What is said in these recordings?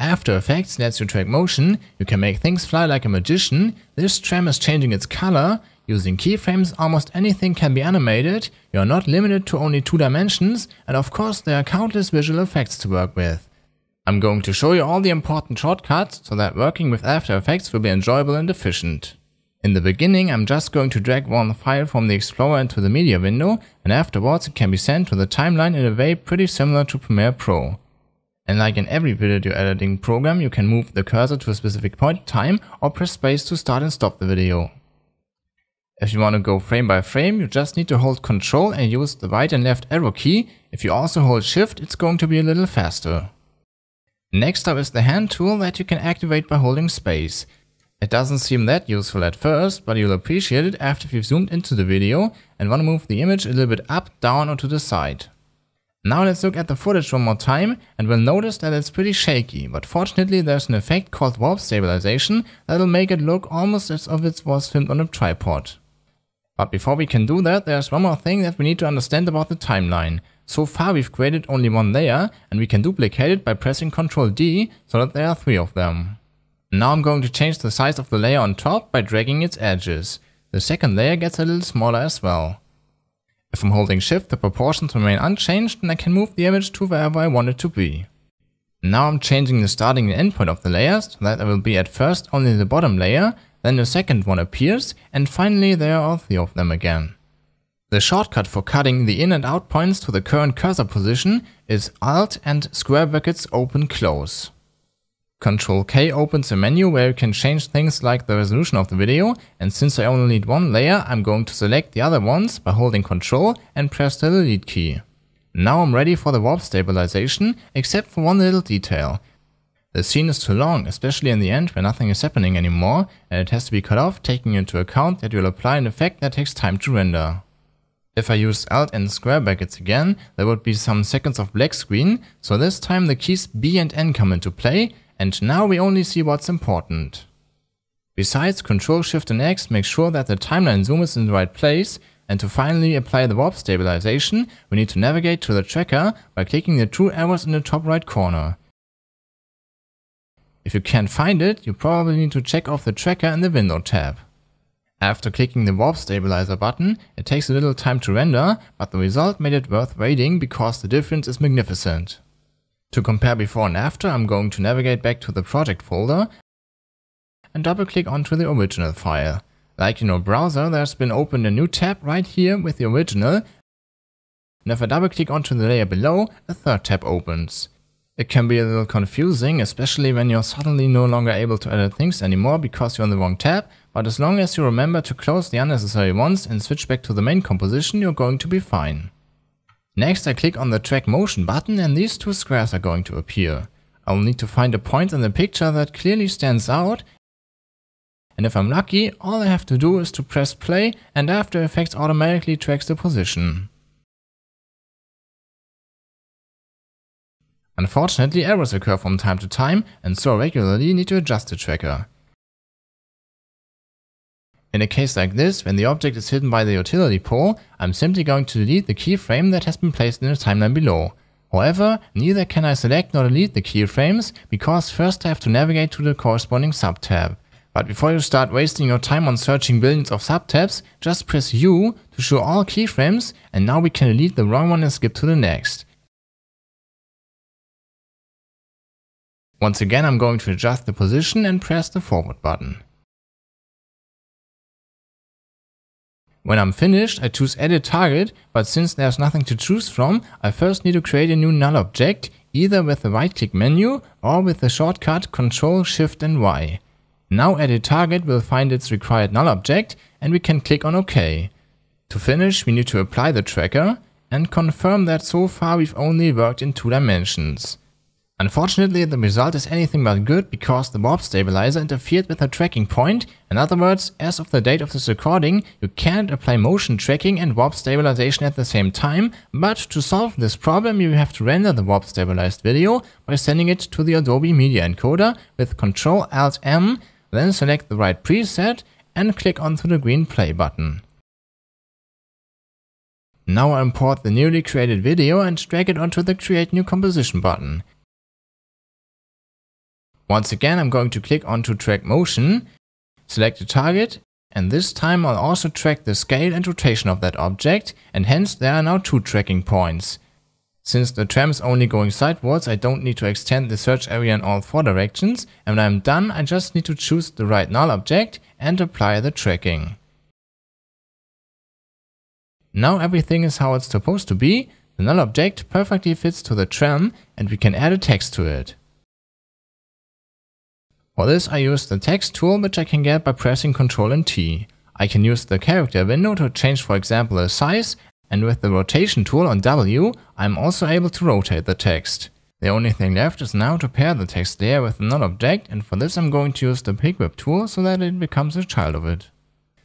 After Effects lets you track motion, you can make things fly like a magician, this tram is changing its color, using keyframes almost anything can be animated, you are not limited to only two dimensions, and of course there are countless visual effects to work with. I'm going to show you all the important shortcuts so that working with After Effects will be enjoyable and efficient. In the beginning I'm just going to drag one file from the Explorer into the media window and afterwards it can be sent to the timeline in a way pretty similar to Premiere Pro. And like in every video editing program, you can move the cursor to a specific point in time or press space to start and stop the video. If you want to go frame by frame, you just need to hold Ctrl and use the right and left arrow key. If you also hold Shift, it's going to be a little faster. Next up is the hand tool that you can activate by holding space. It doesn't seem that useful at first, but you'll appreciate it after you've zoomed into the video and want to move the image a little bit up, down or to the side. Now let's look at the footage one more time and we'll notice that it's pretty shaky, but fortunately there's an effect called warp stabilization that'll make it look almost as if it was filmed on a tripod. But before we can do that, there's one more thing that we need to understand about the timeline. So far we've created only one layer and we can duplicate it by pressing Ctrl D so that there are three of them. Now I'm going to change the size of the layer on top by dragging its edges. The second layer gets a little smaller as well. If I'm holding shift, the proportions remain unchanged and I can move the image to wherever I want it to be. Now I'm changing the starting and end point of the layers, so that there will be at first only the bottom layer, then the second one appears, and finally there are three of them again. The shortcut for cutting the in and out points to the current cursor position is Alt and square brackets open close. Control K opens a menu where you can change things like the resolution of the video and since I only need one layer I'm going to select the other ones by holding Ctrl and press the delete key. Now I'm ready for the warp stabilization except for one little detail. The scene is too long, especially in the end where nothing is happening anymore and it has to be cut off taking into account that you'll apply an effect that takes time to render. If I use Alt and square brackets again, there would be some seconds of black screen, so this time the keys B and N come into play and now we only see what's important. Besides, Ctrl Shift and X make sure that the timeline zoom is in the right place, and to finally apply the warp stabilization, we need to navigate to the tracker by clicking the two arrows in the top right corner. If you can't find it, you probably need to check off the tracker in the window tab. After clicking the warp stabilizer button, it takes a little time to render, but the result made it worth waiting because the difference is magnificent. To compare before and after, I'm going to navigate back to the project folder and double-click onto the original file. Like in your browser, there's been opened a new tab right here with the original, and if I double-click onto the layer below, a third tab opens. It can be a little confusing, especially when you're suddenly no longer able to edit things anymore because you're on the wrong tab, but as long as you remember to close the unnecessary ones and switch back to the main composition, you're going to be fine. Next I click on the track motion button and these two squares are going to appear. I will need to find a point in the picture that clearly stands out and if I'm lucky, all I have to do is to press play and After Effects automatically tracks the position. Unfortunately errors occur from time to time and so regularly regularly need to adjust the tracker. In a case like this, when the object is hidden by the utility pole, I'm simply going to delete the keyframe that has been placed in the timeline below. However, neither can I select nor delete the keyframes, because first I have to navigate to the corresponding subtab. But before you start wasting your time on searching billions of subtabs, just press U to show all keyframes and now we can delete the wrong one and skip to the next. Once again I'm going to adjust the position and press the forward button. When I'm finished, I choose edit target, but since there's nothing to choose from, I first need to create a new null object, either with the right click menu or with the shortcut Ctrl Shift and Y. Now edit target will find its required null object and we can click on OK. To finish, we need to apply the tracker and confirm that so far we've only worked in two dimensions. Unfortunately, the result is anything but good because the warp stabilizer interfered with the tracking point. In other words, as of the date of this recording, you can't apply motion tracking and warp stabilization at the same time, but to solve this problem you have to render the warp stabilized video by sending it to the Adobe Media Encoder with Ctrl Alt M, then select the right preset and click onto the green play button. Now import the newly created video and drag it onto the Create New Composition button. Once again, I'm going to click onto track motion, select the target, and this time I'll also track the scale and rotation of that object, and hence there are now two tracking points. Since the tram is only going sidewards, I don't need to extend the search area in all four directions, and when I'm done, I just need to choose the right null object and apply the tracking. Now everything is how it's supposed to be, the null object perfectly fits to the tram, and we can add a text to it. For this I use the text tool which I can get by pressing Ctrl and T. I can use the character window to change for example the size and with the rotation tool on W I'm also able to rotate the text. The only thing left is now to pair the text layer with another object and for this I'm going to use the pick tool so that it becomes a child of it.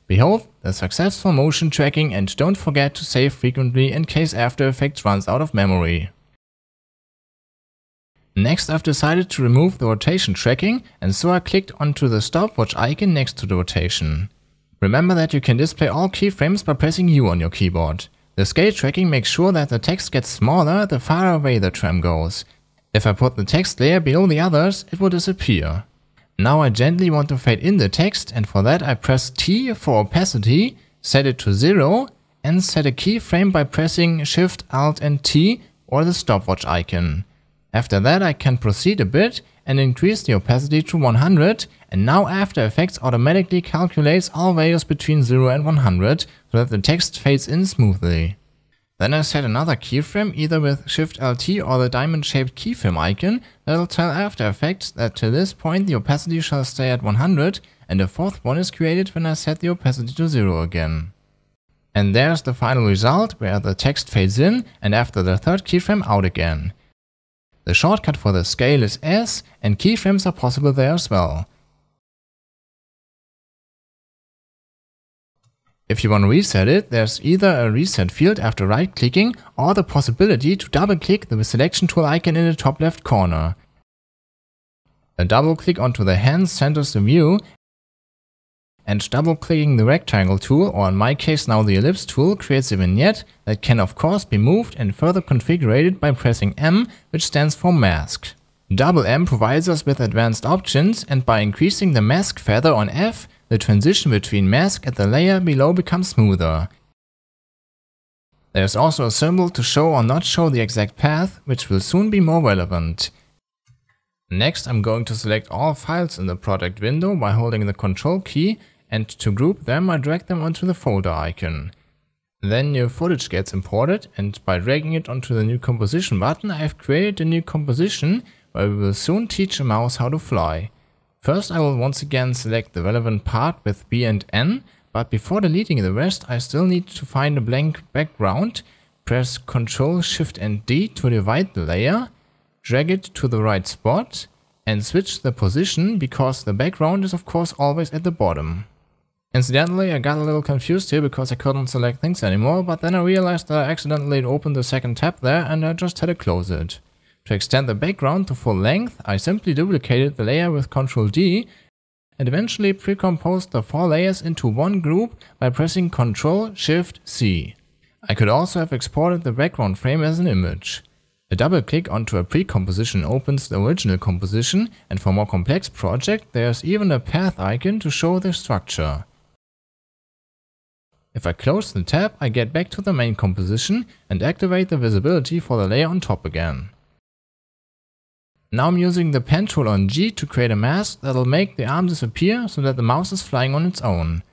Behold the successful motion tracking and don't forget to save frequently in case After Effects runs out of memory. Next I've decided to remove the rotation tracking and so I clicked onto the stopwatch icon next to the rotation. Remember that you can display all keyframes by pressing U on your keyboard. The scale tracking makes sure that the text gets smaller the farther away the tram goes. If I put the text layer below the others, it will disappear. Now I gently want to fade in the text and for that I press T for opacity, set it to 0 and set a keyframe by pressing Shift Alt and T or the stopwatch icon. After that I can proceed a bit and increase the opacity to 100 and now After Effects automatically calculates all values between 0 and 100 so that the text fades in smoothly. Then I set another keyframe either with Shift LT or the diamond shaped keyframe icon that'll tell After Effects that to this point the opacity shall stay at 100 and a fourth one is created when I set the opacity to 0 again. And there's the final result where the text fades in and after the third keyframe out again. The shortcut for the scale is S and keyframes are possible there as well. If you want to reset it, there's either a reset field after right-clicking or the possibility to double-click the selection tool icon in the top left corner. A double click onto the hand centers the view and double clicking the rectangle tool, or in my case now the ellipse tool, creates a vignette that can of course be moved and further configured by pressing M, which stands for mask. Double M provides us with advanced options and by increasing the mask feather on F, the transition between mask and the layer below becomes smoother. There's also a symbol to show or not show the exact path, which will soon be more relevant. Next I'm going to select all files in the project window by holding the control key and to group them I drag them onto the folder icon. Then your footage gets imported and by dragging it onto the new composition button I have created a new composition where we will soon teach a mouse how to fly. First I will once again select the relevant part with B and N, but before deleting the rest I still need to find a blank background, press Ctrl Shift and D to divide the layer, drag it to the right spot and switch the position because the background is of course always at the bottom. Incidentally, I got a little confused here because I couldn't select things anymore, but then I realized that I accidentally opened the second tab there and I just had to close it. To extend the background to full length, I simply duplicated the layer with Ctrl D and eventually precomposed the four layers into one group by pressing Ctrl Shift C. I could also have exported the background frame as an image. A double click onto a pre-composition opens the original composition and for more complex projects, there's even a path icon to show the structure. If I close the tab, I get back to the main composition and activate the visibility for the layer on top again. Now I'm using the pen tool on G to create a mask that'll make the arm disappear so that the mouse is flying on its own.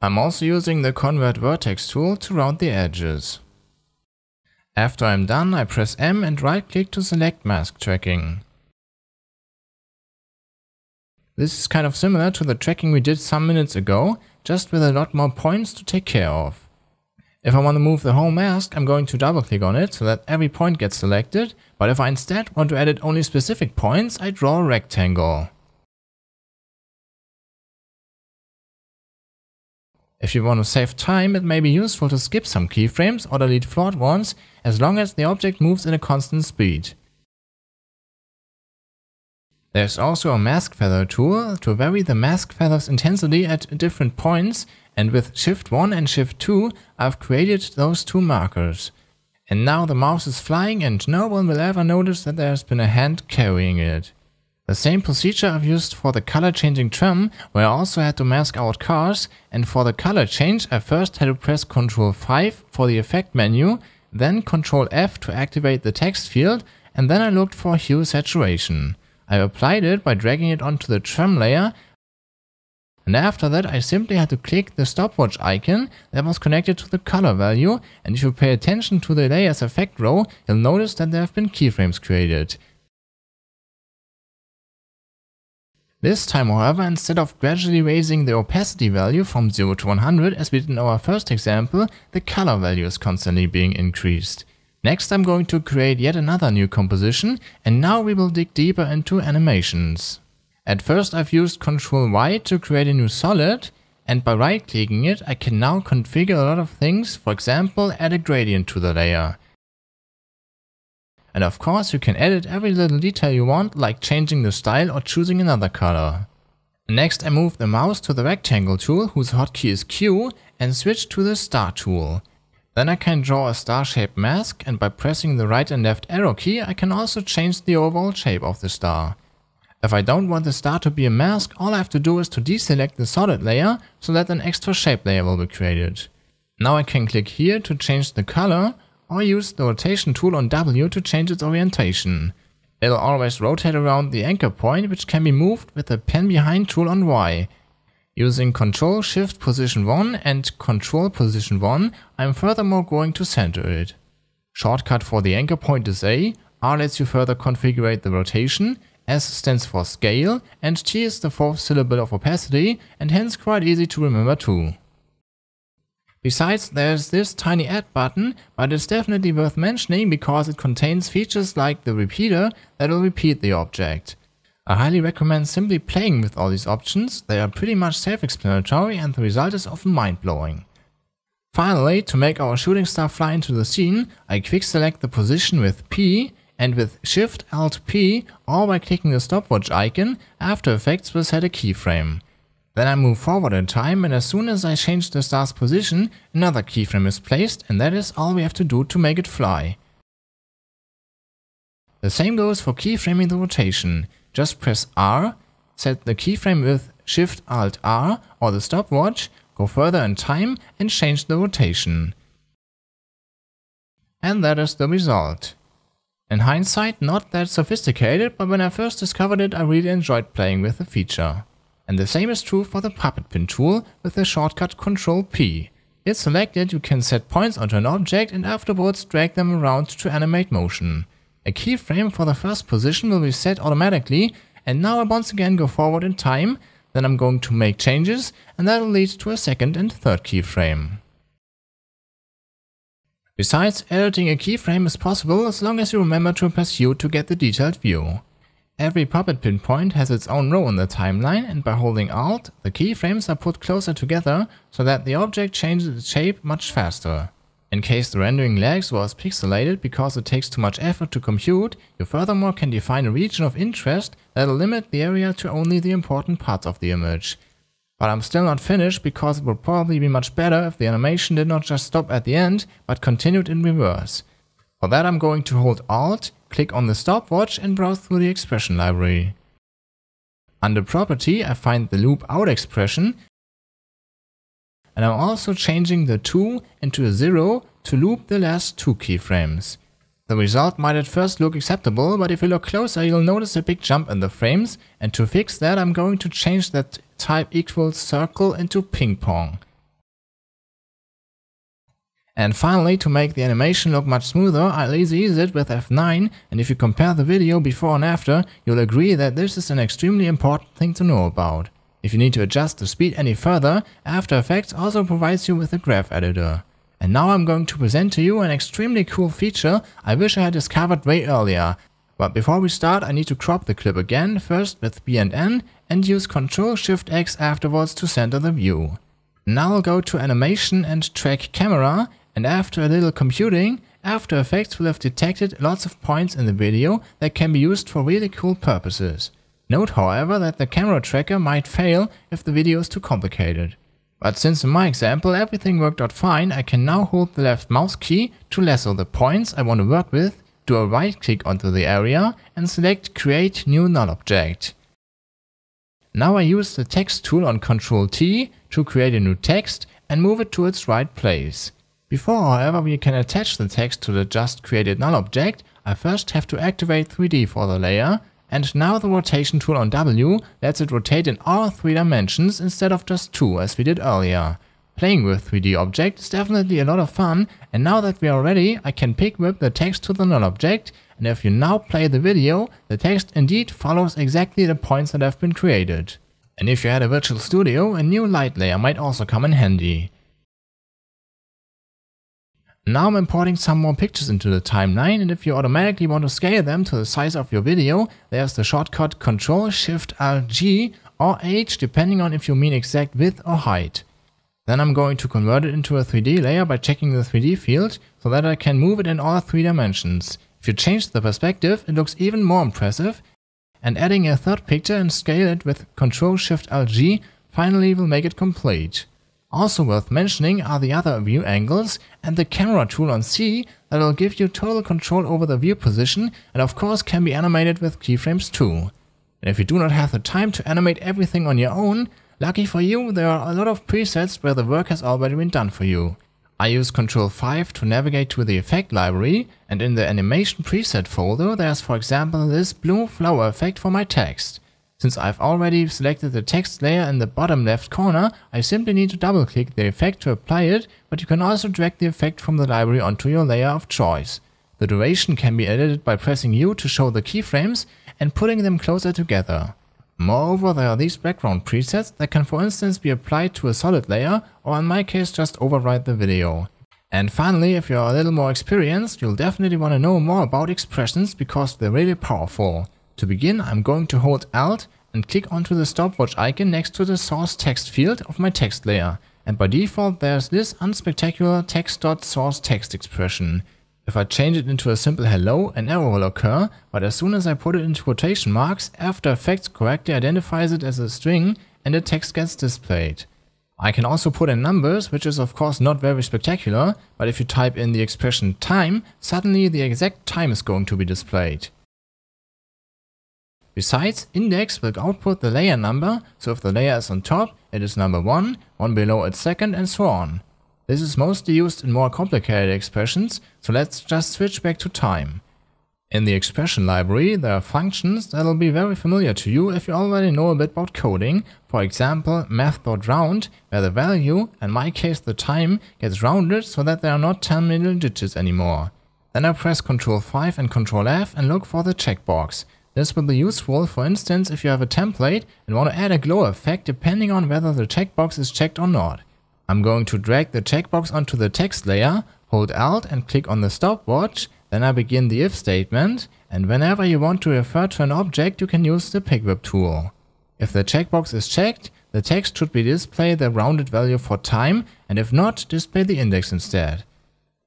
I'm also using the Convert Vertex tool to round the edges. After I'm done, I press M and right click to select mask tracking. This is kind of similar to the tracking we did some minutes ago, just with a lot more points to take care of. If I want to move the whole mask, I'm going to double click on it so that every point gets selected, but if I instead want to edit only specific points, I draw a rectangle. If you want to save time, it may be useful to skip some keyframes or delete flawed ones, as long as the object moves in a constant speed. There's also a mask feather tool to vary the mask feather's intensity at different points and with shift 1 and shift 2 I've created those two markers. And now the mouse is flying and no one will ever notice that there has been a hand carrying it. The same procedure I've used for the color changing trim where I also had to mask out cars and for the color change I first had to press Ctrl 5 for the effect menu, then Ctrl F to activate the text field and then I looked for hue saturation. I applied it by dragging it onto the trim layer and after that I simply had to click the stopwatch icon that was connected to the color value and if you pay attention to the layers effect row you'll notice that there have been keyframes created. This time however instead of gradually raising the opacity value from 0 to 100 as we did in our first example the color value is constantly being increased. Next I'm going to create yet another new composition and now we will dig deeper into animations. At first I've used Ctrl Y to create a new solid and by right clicking it I can now configure a lot of things, for example add a gradient to the layer. And of course you can edit every little detail you want like changing the style or choosing another color. Next I move the mouse to the rectangle tool whose hotkey is Q and switch to the star tool. Then I can draw a star-shaped mask and by pressing the right and left arrow key I can also change the overall shape of the star. If I don't want the star to be a mask, all I have to do is to deselect the solid layer so that an extra shape layer will be created. Now I can click here to change the color or use the rotation tool on W to change its orientation. It'll always rotate around the anchor point which can be moved with the pen behind tool on Y Using Control Shift Position 1 and Control Position 1, I'm furthermore going to center it. Shortcut for the anchor point is A, R lets you further configure the rotation, S stands for scale and T is the fourth syllable of opacity and hence quite easy to remember too. Besides there's this tiny add button, but it's definitely worth mentioning because it contains features like the repeater that will repeat the object. I highly recommend simply playing with all these options, they are pretty much self-explanatory and the result is often mind-blowing. Finally, to make our shooting star fly into the scene, I quick select the position with P and with Shift Alt P or by clicking the stopwatch icon, After Effects will set a keyframe. Then I move forward in time and as soon as I change the star's position, another keyframe is placed and that is all we have to do to make it fly. The same goes for keyframing the rotation just press R, set the keyframe with Shift Alt R or the stopwatch, go further in time and change the rotation. And that is the result. In hindsight, not that sophisticated, but when I first discovered it, I really enjoyed playing with the feature. And the same is true for the Puppet Pin tool with the shortcut Ctrl P. If selected, you can set points onto an object and afterwards drag them around to animate motion. A keyframe for the first position will be set automatically and now I once again go forward in time, then I'm going to make changes and that'll lead to a second and third keyframe. Besides, editing a keyframe is possible as long as you remember to press U to get the detailed view. Every puppet pinpoint has its own row in the timeline and by holding Alt, the keyframes are put closer together so that the object changes its shape much faster. In case the rendering lags was pixelated because it takes too much effort to compute, you furthermore can define a region of interest that'll limit the area to only the important parts of the image. But I'm still not finished because it would probably be much better if the animation did not just stop at the end, but continued in reverse. For that I'm going to hold Alt, click on the stopwatch and browse through the expression library. Under Property I find the loop out expression and I'm also changing the 2 into a 0 to loop the last two keyframes. The result might at first look acceptable, but if you look closer you'll notice a big jump in the frames, and to fix that I'm going to change that type equals circle into ping pong. And finally, to make the animation look much smoother, I lazy ease it with F9, and if you compare the video before and after, you'll agree that this is an extremely important thing to know about. If you need to adjust the speed any further, After Effects also provides you with a graph editor. And now I'm going to present to you an extremely cool feature I wish I had discovered way earlier. But before we start I need to crop the clip again, first with B and N and use Ctrl Shift X afterwards to center the view. Now go to Animation and Track Camera and after a little computing, After Effects will have detected lots of points in the video that can be used for really cool purposes. Note however that the camera tracker might fail if the video is too complicated. But since in my example everything worked out fine, I can now hold the left mouse key to lasso the points I want to work with, do a right click onto the area and select create new null object. Now I use the text tool on Ctrl T to create a new text and move it to its right place. Before however we can attach the text to the just created null object, I first have to activate 3D for the layer and now the rotation tool on W lets it rotate in all three dimensions instead of just two as we did earlier. Playing with 3D object is definitely a lot of fun and now that we are ready I can pick whip the text to the null object and if you now play the video, the text indeed follows exactly the points that have been created. And if you had a Virtual Studio, a new light layer might also come in handy. Now I'm importing some more pictures into the timeline and if you automatically want to scale them to the size of your video, there's the shortcut Ctrl Shift Alt G or H depending on if you mean exact width or height. Then I'm going to convert it into a 3D layer by checking the 3D field so that I can move it in all three dimensions. If you change the perspective, it looks even more impressive and adding a third picture and scale it with Ctrl Shift Alt G finally will make it complete. Also worth mentioning are the other view angles and the camera tool on C that will give you total control over the view position and of course can be animated with keyframes too. And if you do not have the time to animate everything on your own, lucky for you there are a lot of presets where the work has already been done for you. I use Ctrl 5 to navigate to the effect library and in the animation preset folder there's for example this blue flower effect for my text. Since I've already selected the text layer in the bottom left corner, I simply need to double click the effect to apply it, but you can also drag the effect from the library onto your layer of choice. The duration can be edited by pressing U to show the keyframes and putting them closer together. Moreover, there are these background presets that can for instance be applied to a solid layer or in my case just override the video. And finally, if you're a little more experienced, you'll definitely want to know more about expressions because they're really powerful. To begin, I'm going to hold Alt and click onto the stopwatch icon next to the source text field of my text layer. And by default, there's this unspectacular text.sourceText expression. If I change it into a simple hello, an error will occur, but as soon as I put it into quotation marks, After Effects correctly identifies it as a string and the text gets displayed. I can also put in numbers, which is of course not very spectacular, but if you type in the expression time, suddenly the exact time is going to be displayed. Besides, index will output the layer number, so if the layer is on top, it is number 1, one below it second and so on. This is mostly used in more complicated expressions, so let's just switch back to time. In the expression library, there are functions that'll be very familiar to you if you already know a bit about coding, for example math.round, where the value, in my case the time, gets rounded so that there are not ten million digits anymore. Then I press Ctrl 5 and Ctrl F and look for the checkbox. This will be useful, for instance, if you have a template and want to add a glow effect depending on whether the checkbox is checked or not. I'm going to drag the checkbox onto the text layer, hold Alt and click on the stopwatch, then I begin the if statement, and whenever you want to refer to an object you can use the PicWhip tool. If the checkbox is checked, the text should be displayed the rounded value for time, and if not, display the index instead.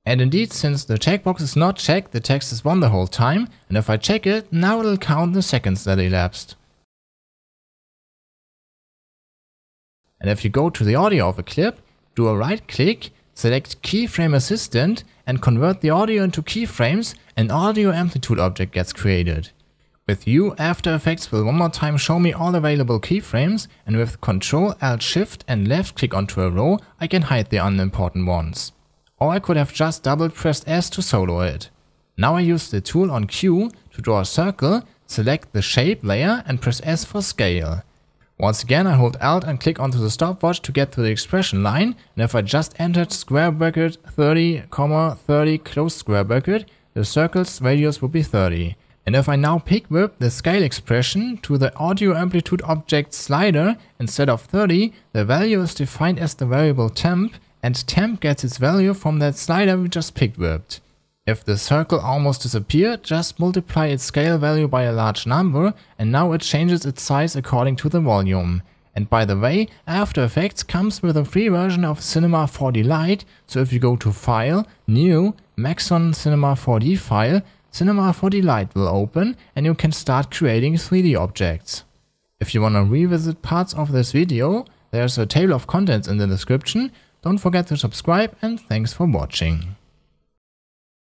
And indeed, since the checkbox is not checked, the text is 1 the whole time, and if I check it, now it'll count the seconds that elapsed. And if you go to the audio of a clip, do a right click, select keyframe assistant and convert the audio into keyframes, an audio amplitude object gets created. With U, After Effects will one more time show me all available keyframes, and with Ctrl, Alt, Shift and left click onto a row, I can hide the unimportant ones or I could have just double pressed S to solo it. Now I use the tool on Q to draw a circle, select the shape layer and press S for scale. Once again I hold Alt and click onto the stopwatch to get to the expression line and if I just entered square bracket 30, comma 30 close square bracket, the circle's radius would be 30. And if I now pick whip the scale expression to the audio amplitude object slider instead of 30, the value is defined as the variable temp and temp gets its value from that slider we just picked. If the circle almost disappeared, just multiply its scale value by a large number and now it changes its size according to the volume. And by the way, After Effects comes with a free version of Cinema 4D Lite, so if you go to File, New, Maxon Cinema 4D File, Cinema 4D Lite will open and you can start creating 3D objects. If you wanna revisit parts of this video, there's a table of contents in the description, don't forget to subscribe and thanks for watching.